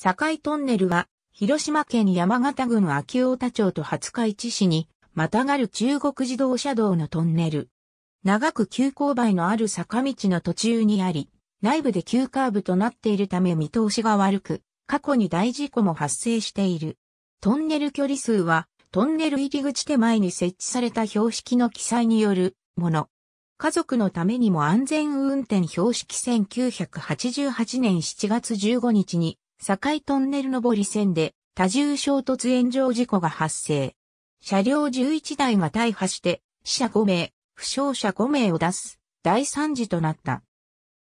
境トンネルは、広島県山形郡秋大田町と廿日市市に、またがる中国自動車道のトンネル。長く急勾配のある坂道の途中にあり、内部で急カーブとなっているため見通しが悪く、過去に大事故も発生している。トンネル距離数は、トンネル入り口手前に設置された標識の記載によるもの。家族のためにも安全運転標識1988年7月15日に堺トンネル上り線で多重衝突炎上事故が発生。車両11台が大破して死者5名、負傷者5名を出す大惨事となった。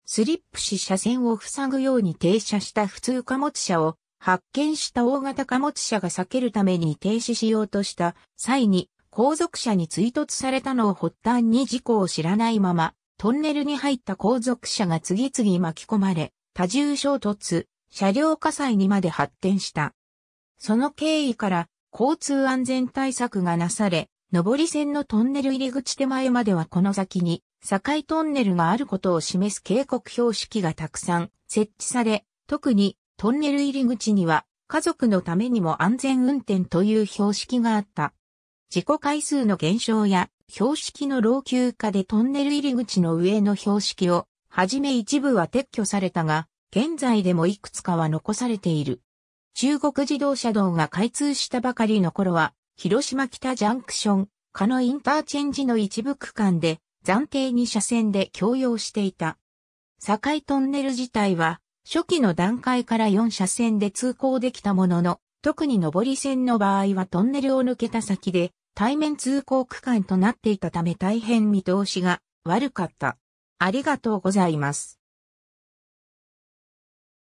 スリップし車線を塞ぐように停車した普通貨物車を発見した大型貨物車が避けるために停止しようとした際に後続車に追突されたのを発端に事故を知らないままトンネルに入った後続車が次々巻き込まれ多重衝突、車両火災にまで発展した。その経緯から交通安全対策がなされ、上り線のトンネル入り口手前まではこの先に、境トンネルがあることを示す警告標識がたくさん設置され、特にトンネル入り口には家族のためにも安全運転という標識があった。事故回数の減少や標識の老朽化でトンネル入り口の上の標識をはじめ一部は撤去されたが、現在でもいくつかは残されている。中国自動車道が開通したばかりの頃は、広島北ジャンクション、加のインターチェンジの一部区間で、暫定に車線で共用していた。境トンネル自体は、初期の段階から4車線で通行できたものの、特に上り線の場合はトンネルを抜けた先で、対面通行区間となっていたため大変見通しが悪かった。ありがとうございます。